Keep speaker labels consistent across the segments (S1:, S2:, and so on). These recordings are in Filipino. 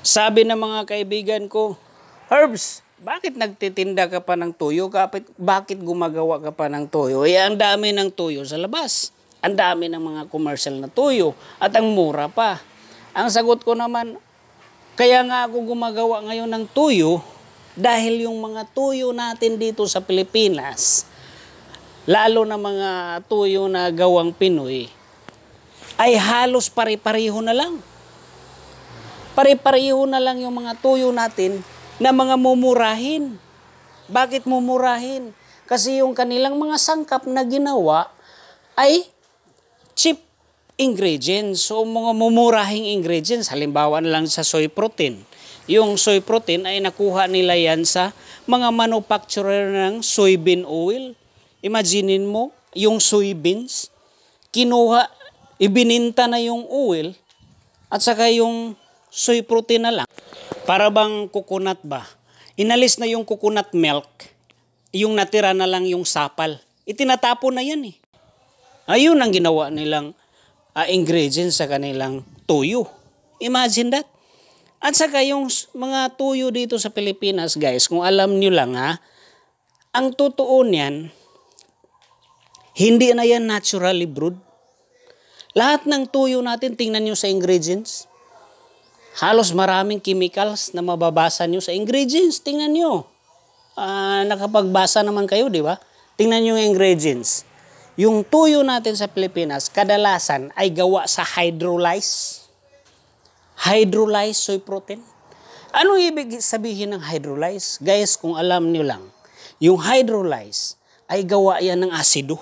S1: Sabi ng mga kaibigan ko, Herbs, bakit nagtitinda ka pa ng tuyo? Kapit, bakit gumagawa ka pa ng tuyo? Eh, ang dami ng tuyo sa labas. Ang dami ng mga commercial na tuyo. At ang mura pa. Ang sagot ko naman, kaya nga ako gumagawa ngayon ng tuyo dahil yung mga tuyo natin dito sa Pilipinas, lalo na mga tuyo na gawang Pinoy, ay halos pare-pareho na lang. Pare-pareho na lang yung mga tuyo natin na mga mumurahin. Bakit mumurahin? Kasi yung kanilang mga sangkap na ginawa ay cheap ingredients. So, mga mumurahing ingredients, halimbawa na lang sa soy protein. Yung soy protein ay nakuha nila yan sa mga manufacturer ng soybean oil. Imaginin mo, yung soybeans, kinuha, ibininta na yung oil, at saka yung soy protein na lang. Para bang coconut ba? Inalis na yung coconut milk, yung natira na lang yung sapal. Itinatapon na yan eh. Ayun ang ginawa nilang uh, ingredients sa kanilang tuyo. Imagine that. At saka yung mga tuyo dito sa Pilipinas, guys, kung alam nyo lang ha, ang totoo niyan, hindi na yan naturally brewed. Lahat ng tuyo natin, tingnan nyo sa ingredients. Halos maraming chemicals na mababasa nyo sa ingredients. Tingnan nyo. Uh, ah, nakapagbasa naman kayo, di ba? Tingnan nyo yung ingredients. Yung tuyo natin sa Pilipinas, kadalasan ay gawa sa hydrolyze. Hydrolyzed soy protein. Ano ibig sabihin ng hydrolyze? Guys, kung alam nyo lang, yung hydrolyze ay gawa yan ng asido.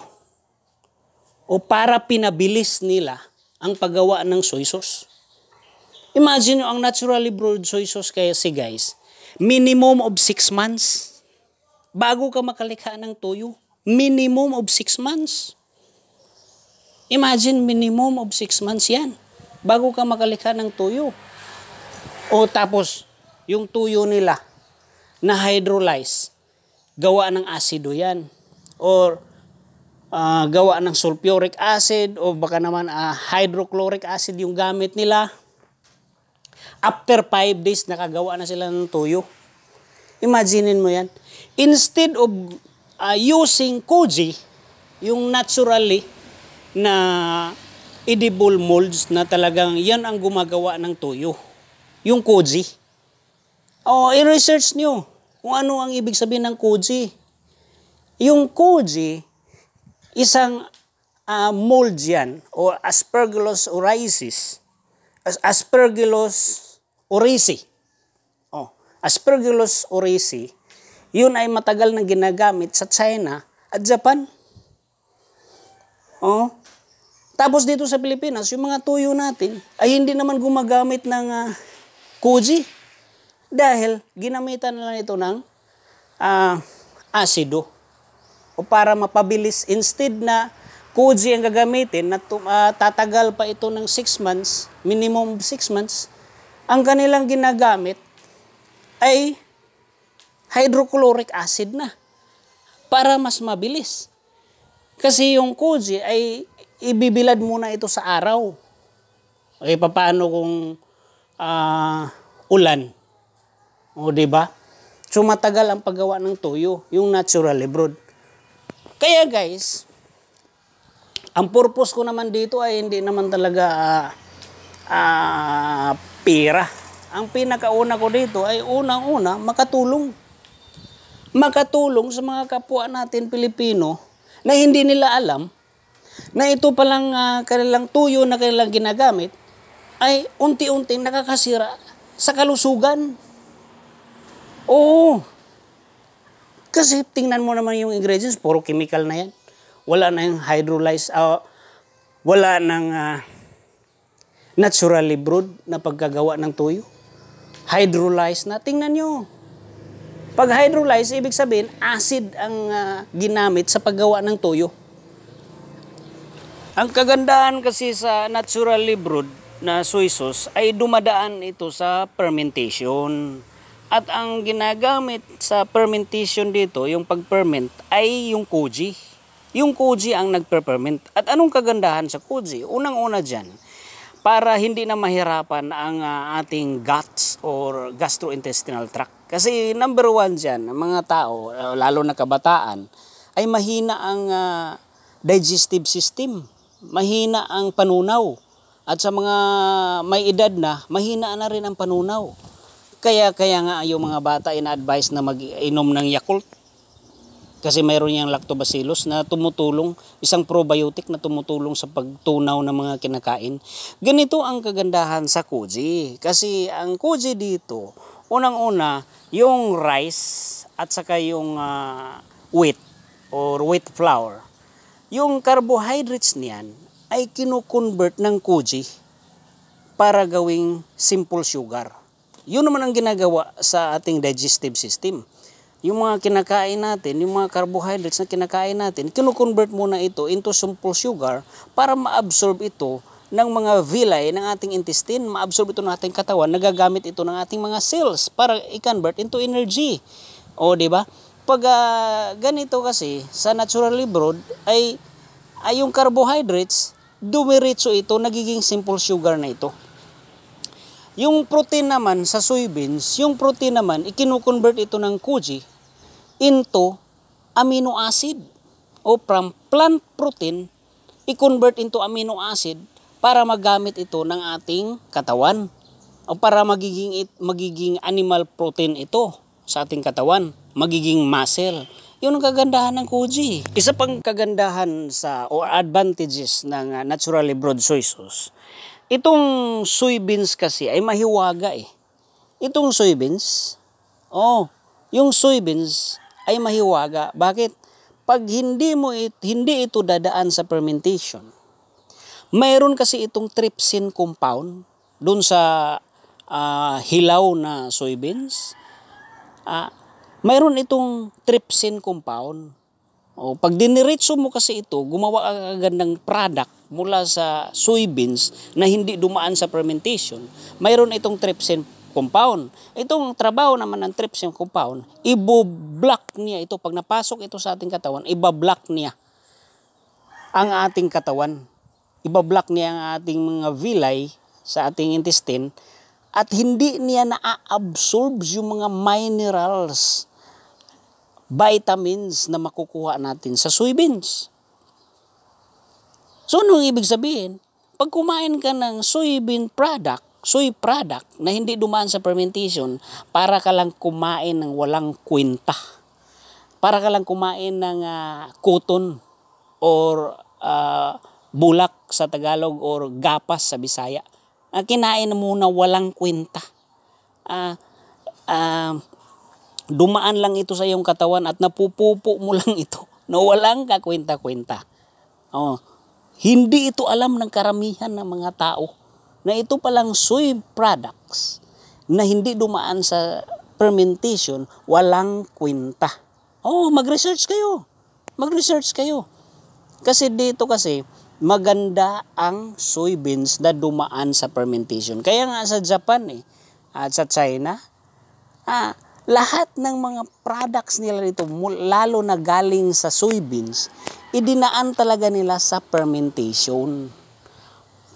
S1: O para pinabilis nila ang paggawa ng soy sauce. Imagine nyo, ang naturally brewed soy sauce kaya si guys, minimum of 6 months bago ka makalikha ng toyo. Minimum of 6 months. Imagine, minimum of 6 months yan bago ka makalikha ng toyo. O tapos, yung tuyo nila na hydrolyze, gawa ng asido yan. Or uh, gawa ng sulfuric acid o baka naman uh, hydrochloric acid yung gamit nila. After 5 days, nakagawa na sila ng tuyo. Imaginein mo yan. Instead of uh, using koji, yung naturally na edible molds na talagang yan ang gumagawa ng tuyo. Yung koji. oh, i-research niyo kung ano ang ibig sabihin ng koji. Yung koji, isang uh, mold yan o aspergillus oryzes Aspergillus oryzae. Oh, Aspergillus oryzae, yun ay matagal na ginagamit sa China at Japan. Oh. Tapos dito sa Pilipinas, yung mga tuyo natin ay hindi naman gumagamit ng uh, ah, koji dahil ginamitan nila ito ng uh, asido o para mapabilis instead na koji ang gagamitin na uh, tatagal pa ito ng 6 months, minimum 6 months, ang kanilang ginagamit ay hydrochloric acid na para mas mabilis. Kasi yung koji ay ibibilad muna ito sa araw. Okay, eh, paano kung uh, ulan? O, di ba? Sumatagal ang paggawa ng toyo, yung naturally abroad. Kaya guys, ang purpose ko naman dito ay hindi naman talaga uh, uh, pera. Ang pinakauna ko dito ay unang-una makatulong. Makatulong sa mga kapwa natin Pilipino na hindi nila alam na ito palang uh, kanilang tuyo na kanilang ginagamit ay unti-unting nakakasira sa kalusugan. Oo. Kasi tingnan mo naman yung ingredients, puro chemical na yan wala na yung hydrolyzed, uh, wala nang uh, naturally brewed na pagkagawa ng tuyo. Hydrolyzed na. Tingnan nyo. Pag hydrolyzed, ibig sabihin, acid ang uh, ginamit sa paggawa ng tuyo. Ang kagandahan kasi sa naturally brewed na soy sauce ay dumadaan ito sa fermentation. At ang ginagamit sa fermentation dito, yung pag-ferment, ay yung koji. Yung koji ang nagpe-ferment. At anong kagandahan sa koji? Unang-una dyan, para hindi na mahirapan ang uh, ating guts or gastrointestinal tract. Kasi number one dyan, ang mga tao, ah, lalo na kabataan, ay mahina ang uh, digestive system, mahina ang panunaw. At sa mga may edad na, mahina na rin ang panunaw. Kaya kaya nga yung mga bata in advise na mag-inom ng Yakult kasi mayroon niyang lactobacillus na tumutulong, isang probiotic na tumutulong sa pagtunaw ng mga kinakain. Ganito ang kagandahan sa koji. Kasi ang koji dito, unang-una, yung rice at saka yung uh, wheat or wheat flour. Yung carbohydrates niyan ay kinoconvert ng koji para gawing simple sugar. Yun naman ang ginagawa sa ating digestive system yung mga kinakain natin, yung mga carbohydrates na kinakain natin, kinukonvert muna ito into simple sugar para ma-absorb ito ng mga villi ng ating intestine, ma-absorb ito ng ating katawan, nagagamit ito ng ating mga cells para i-convert into energy. O, di ba? Pag uh, ganito kasi, sa naturally broad, ay, ay yung carbohydrates, dumiritso ito, nagiging simple sugar na ito. Yung protein naman sa soybeans, yung protein naman, ikinoconvert ito ng koji into amino acid. O from plant protein, i-convert into amino acid para magamit ito ng ating katawan. O para magiging, magiging animal protein ito sa ating katawan. Magiging muscle. Yun ang kagandahan ng koji. Isa pang kagandahan sa o advantages ng ah, naturally broad soy sauce Itong soybeans kasi ay mahiwaga eh. Itong soybeans, oh, yung soybeans ay mahiwaga. Bakit? Pag hindi mo it, hindi ito dadaan sa fermentation. Mayroon kasi itong trypsin compound doon sa uh, hilaw na soybeans. Uh, mayroon itong trypsin compound o, oh, pag diniretso mo kasi ito, gumawa agad ng product mula sa soybeans na hindi dumaan sa fermentation. Mayroon itong trypsin compound. Itong trabaho naman ng trypsin compound, ibo-block niya ito. Pag napasok ito sa ating katawan, iba-block niya ang ating katawan. Iba-block niya ang ating mga villi sa ating intestine at hindi niya na yung mga minerals vitamins na makukuha natin sa soybeans. So, anong ibig sabihin? Pag kumain ka ng soybean product, soy product na hindi dumaan sa fermentation, para ka lang kumain ng walang kwenta. Para ka lang kumain ng uh, cotton or uh, bulak sa Tagalog or gapas sa Bisaya. Uh, kinain mo na walang kwenta. Uh, uh, dumaan lang ito sa iyong katawan at napupupo mo lang ito na walang kakwenta-kwenta. Oh, hindi ito alam ng karamihan ng mga tao na ito palang soy products na hindi dumaan sa fermentation, walang kwenta. Oh, mag-research kayo. Mag-research kayo. Kasi dito kasi, maganda ang soybeans na dumaan sa fermentation. Kaya nga sa Japan eh, at sa China, ah, lahat ng mga products nila dito, lalo na galing sa soybeans, idinaan talaga nila sa fermentation.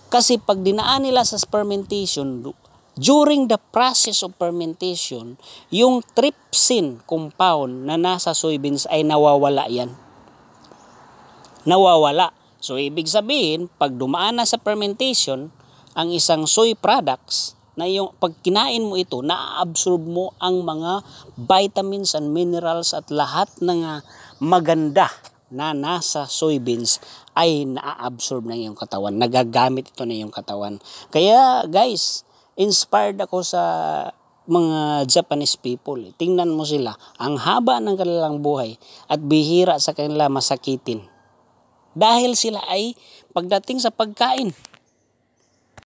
S1: Kasi pag dinaan nila sa fermentation, during the process of fermentation, yung trypsin compound na nasa soybeans ay nawawala yan. Nawawala. So, ibig sabihin, pag dumaan na sa fermentation, ang isang soy products, na yung pag kinain mo ito, naaabsorb mo ang mga vitamins and minerals at lahat ng ah, maganda na nasa soybeans ay naaabsorb ng iyong katawan. Nagagamit ito na iyong katawan. Kaya guys, inspired ako sa mga Japanese people. Tingnan mo sila. Ang haba ng kanilang buhay at bihira sa kanila masakitin. Dahil sila ay pagdating sa pagkain,